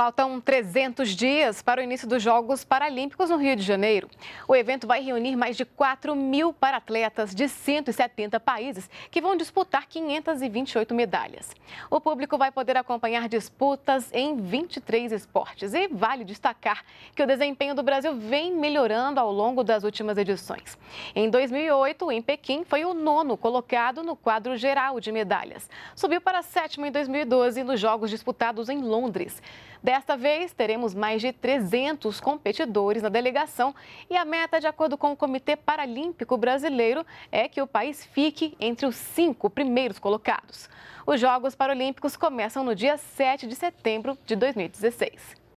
Faltam 300 dias para o início dos Jogos Paralímpicos no Rio de Janeiro. O evento vai reunir mais de 4 mil paratletas de 170 países que vão disputar 528 medalhas. O público vai poder acompanhar disputas em 23 esportes. E vale destacar que o desempenho do Brasil vem melhorando ao longo das últimas edições. Em 2008, em Pequim, foi o nono colocado no quadro geral de medalhas. Subiu para sétimo em 2012 nos Jogos disputados em Londres. Desta vez, teremos mais de 300 competidores na delegação e a meta, de acordo com o Comitê Paralímpico Brasileiro, é que o país fique entre os cinco primeiros colocados. Os Jogos Paralímpicos começam no dia 7 de setembro de 2016.